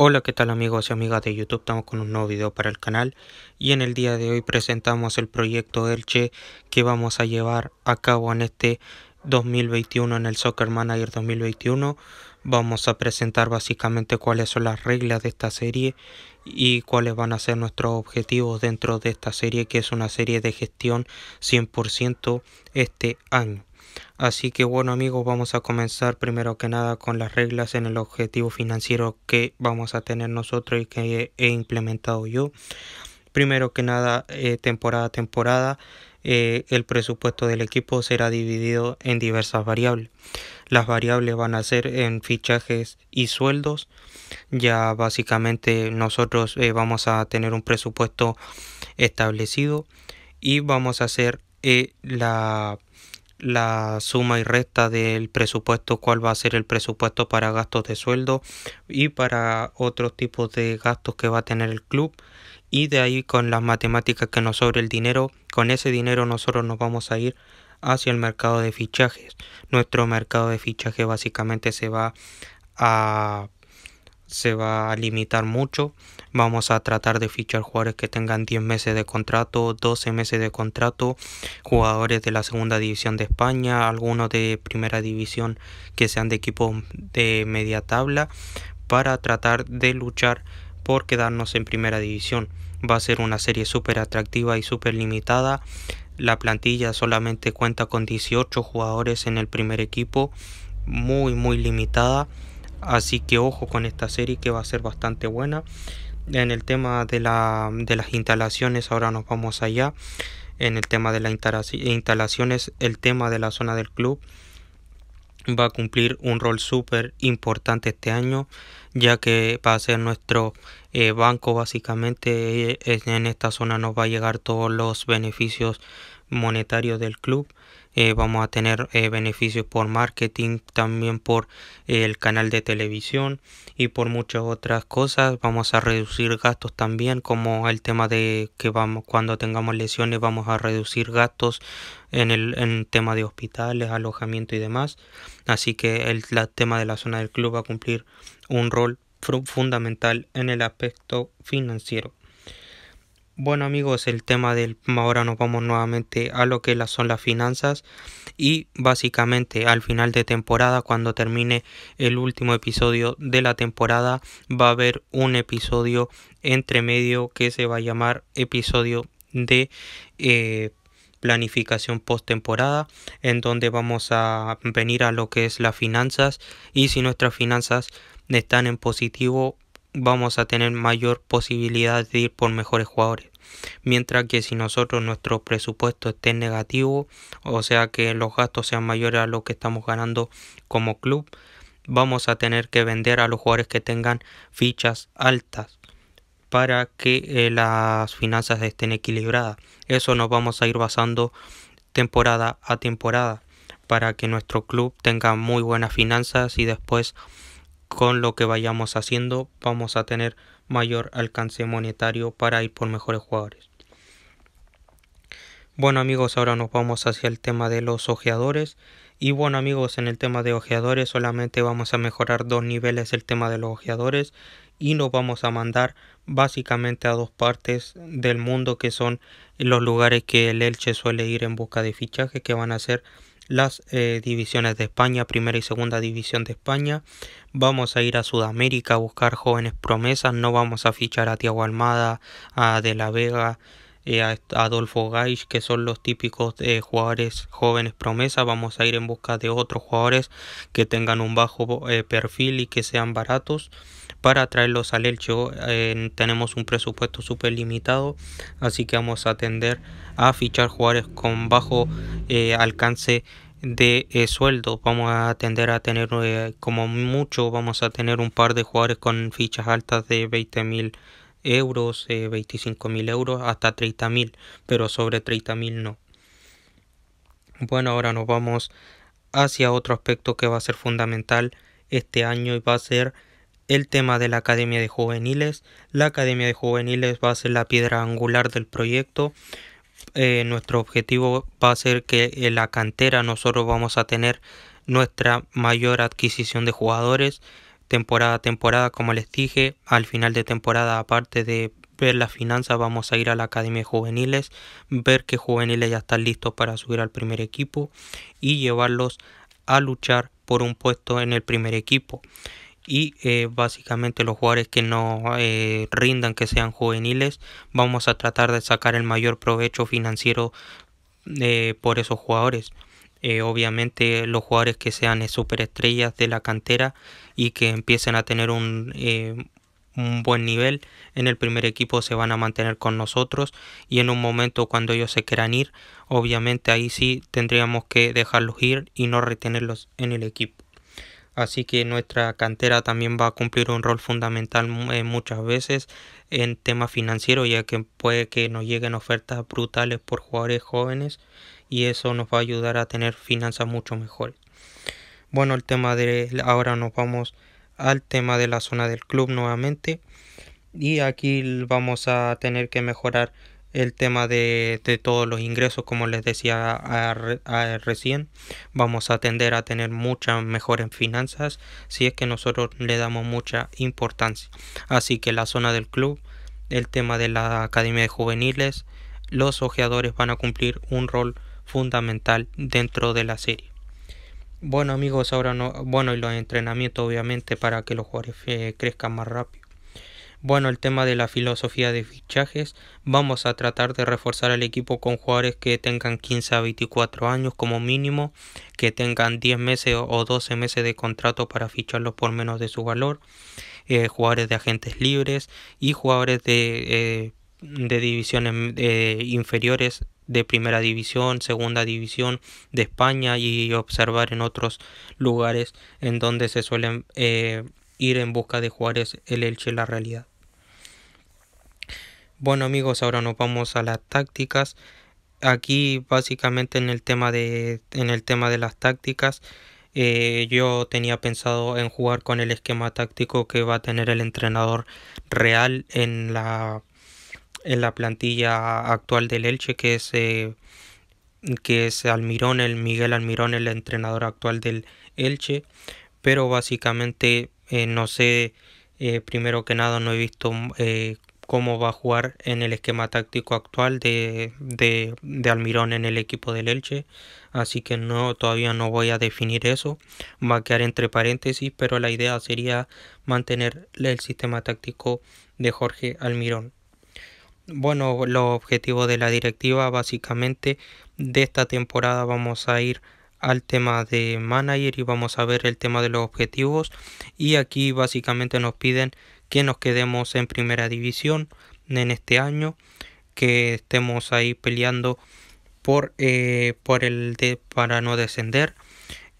Hola qué tal amigos y amigas de YouTube, estamos con un nuevo video para el canal y en el día de hoy presentamos el proyecto Elche que vamos a llevar a cabo en este 2021 en el Soccer Manager 2021 vamos a presentar básicamente cuáles son las reglas de esta serie y cuáles van a ser nuestros objetivos dentro de esta serie que es una serie de gestión 100% este año Así que bueno amigos, vamos a comenzar primero que nada con las reglas en el objetivo financiero que vamos a tener nosotros y que he implementado yo. Primero que nada, eh, temporada a temporada, eh, el presupuesto del equipo será dividido en diversas variables. Las variables van a ser en fichajes y sueldos. Ya básicamente nosotros eh, vamos a tener un presupuesto establecido y vamos a hacer la la suma y resta del presupuesto, cuál va a ser el presupuesto para gastos de sueldo y para otros tipos de gastos que va a tener el club. Y de ahí con las matemáticas que nos sobre el dinero, con ese dinero nosotros nos vamos a ir hacia el mercado de fichajes. Nuestro mercado de fichaje básicamente se va a se va a limitar mucho. Vamos a tratar de fichar jugadores que tengan 10 meses de contrato, 12 meses de contrato, jugadores de la segunda división de España, algunos de primera división que sean de equipos de media tabla, para tratar de luchar por quedarnos en primera división. Va a ser una serie súper atractiva y súper limitada. La plantilla solamente cuenta con 18 jugadores en el primer equipo, muy muy limitada. Así que ojo con esta serie que va a ser bastante buena. En el tema de, las instalaciones, ahora nos vamos allá. En el tema de las instalaciones, el tema de la zona del club va a cumplir un rol súper importante este año, ya que va a ser nuestro eh, banco básicamente. Eh, en esta zona nos va a llegar todos los beneficios monetarios del club eh, vamos a tener eh, beneficios por marketing, también por eh, el canal de televisión y por muchas otras cosas. Vamos a reducir gastos también, como el tema de que vamos cuando tengamos lesiones vamos a reducir gastos en el tema de hospitales, alojamiento y demás. Así que el tema de la zona del club va a cumplir un rol fundamental en el aspecto financiero. Bueno amigos, el tema del ahora nos vamos nuevamente a lo que son las finanzas y básicamente al final de temporada, cuando termine el último episodio de la temporada, va a haber un episodio entre medio que se va a llamar episodio de eh, planificación post-temporada, en donde vamos a venir a lo que es las finanzas y si nuestras finanzas están en positivo vamos a tener mayor posibilidad de ir por mejores jugadores. Mientras que si nosotros nuestro presupuesto esté negativo, o sea que los gastos sean mayores a lo que estamos ganando como club, vamos a tener que vender a los jugadores que tengan fichas altas para que eh, las finanzas estén equilibradas. Eso nos vamos a ir basando temporada a temporada para que nuestro club tenga muy buenas finanzas y después con lo que vayamos haciendo vamos a tener mayor alcance monetario para ir por mejores jugadores. Bueno amigos, ahora nos vamos hacia el tema de los ojeadores. Y bueno amigos, en el tema de ojeadores solamente vamos a mejorar dos niveles el tema de los ojeadores y nos vamos a mandar básicamente a dos partes del mundo que son los lugares que el Elche suele ir en busca de fichajes que van a ser las eh, divisiones de España, primera y segunda división de España. Vamos a ir a Sudamérica a buscar jóvenes promesas, no vamos a fichar a Tiago Almada, a De la Vega, eh, a Adolfo Gais, que son los típicos eh, jugadores jóvenes promesa. Vamos a ir en busca de otros jugadores que tengan un bajo eh, perfil y que sean baratos para traerlos al Elche. tenemos un presupuesto súper limitado, así que vamos a atender a fichar jugadores con bajo alcance de sueldo vamos a tender a tener como mucho vamos a tener un par de jugadores con fichas altas de 20.000 mil euros, eh, mil euros, hasta mil pero sobre 30.000 no. Bueno, ahora nos vamos hacia otro aspecto que va a ser fundamental este año y va a ser el tema de la Academia de Juveniles. La Academia de Juveniles va a ser la piedra angular del proyecto. Eh, nuestro objetivo va a ser que en la cantera nosotros vamos a tener nuestra mayor adquisición de jugadores temporada a temporada, como les dije, al final de temporada, aparte de ver las finanzas, vamos a ir a la Academia de Juveniles, ver qué juveniles ya están listos para subir al primer equipo y llevarlos a luchar por un puesto en el primer equipo. Y eh, básicamente los jugadores que no eh, rindan, que sean juveniles, vamos a tratar de sacar el mayor provecho financiero eh, por esos jugadores. Eh, obviamente los jugadores que sean eh, superestrellas de la cantera y que empiecen a tener un, eh, un buen nivel en el primer equipo se van a mantener con nosotros y en un momento cuando ellos se quieran ir, obviamente ahí sí tendríamos que dejarlos ir y no retenerlos en el equipo así que nuestra cantera también va a cumplir un rol fundamental eh, muchas veces en temas financieros, ya que puede que nos lleguen ofertas brutales por jugadores jóvenes y eso nos va a ayudar a tener finanzas mucho mejores. Bueno, el tema de ahora nos vamos al tema de la zona del club nuevamente y aquí vamos a tener que mejorar el tema de, todos los ingresos, como les decía recién, vamos a tender a tener muchas mejores finanzas si es que nosotros le damos mucha importancia. Así que la zona del club, el tema de la academia de juveniles, los ojeadores van a cumplir un rol fundamental dentro de la serie. Bueno amigos, ahora no, bueno y los entrenamientos obviamente para que los jugadores eh, crezcan más rápido. Bueno, el tema de la filosofía de fichajes, vamos a tratar de reforzar al equipo con jugadores que tengan 15 a 24 años como mínimo, que tengan 10 meses o 12 meses de contrato para ficharlos por menos de su valor, eh, jugadores de agentes libres y jugadores de, eh, divisiones eh, inferiores de primera división, segunda división de España y observar en otros lugares en donde se suelen ir en busca de Juárez, el Elche, la realidad. Bueno amigos, ahora nos vamos a las tácticas. Aquí básicamente en el tema de, en el tema de las tácticas, eh, yo tenía pensado en jugar con el esquema táctico que va a tener el entrenador real en la, en la plantilla actual del Elche, que es, eh, que es Almirón, el Miguel Almirón, el entrenador actual del Elche. Pero básicamente eh, no sé, eh, primero que nada, no he visto mm, eh, cómo va a jugar en el esquema táctico actual de, de, Almirón en el equipo del Elche. Así que no, todavía no voy a definir eso. Va a quedar entre paréntesis, pero la idea sería mantener el sistema táctico de Jorge Almirón. Bueno, los objetivos de la directiva básicamente de esta temporada vamos a ir al tema de manager y vamos a ver el tema de los objetivos y aquí básicamente nos piden que nos quedemos en primera división en este año que estemos ahí peleando por, eh, por el de, para no descender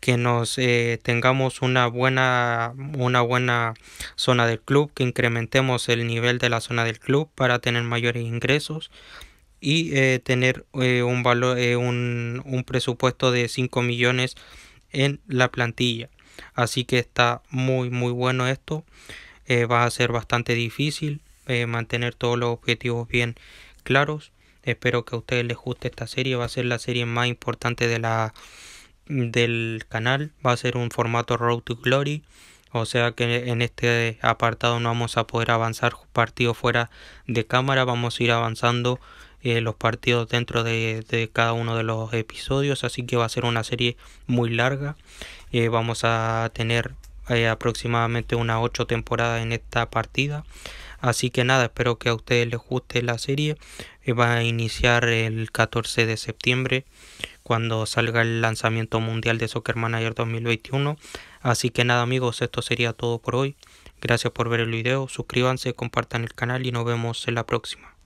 que nos eh, tengamos una buena una buena zona del club que incrementemos el nivel de la zona del club para tener mayores ingresos y eh, tener eh, un, valor, eh, un, presupuesto de 5 millones en la plantilla. Así que está muy muy bueno esto. va a ser bastante difícil mantener todos los objetivos bien claros. Espero que a ustedes les guste esta serie. Va a ser la serie más importante de la, del canal. Va a ser un formato Road to Glory. O sea que en este apartado no vamos a poder avanzar partido fuera de cámara. Vamos a ir avanzando eh, los partidos dentro de, de, cada uno de los episodios, así que va a ser una serie muy larga. Eh, vamos a tener eh, aproximadamente unas 8 temporadas en esta partida. Así que nada, espero que a ustedes les guste la serie. va a iniciar el 14 de septiembre cuando salga el lanzamiento mundial de Soccer Manager 2021. Así que nada amigos, esto sería todo por hoy. Gracias por ver el video, suscríbanse, compartan el canal y nos vemos en la próxima.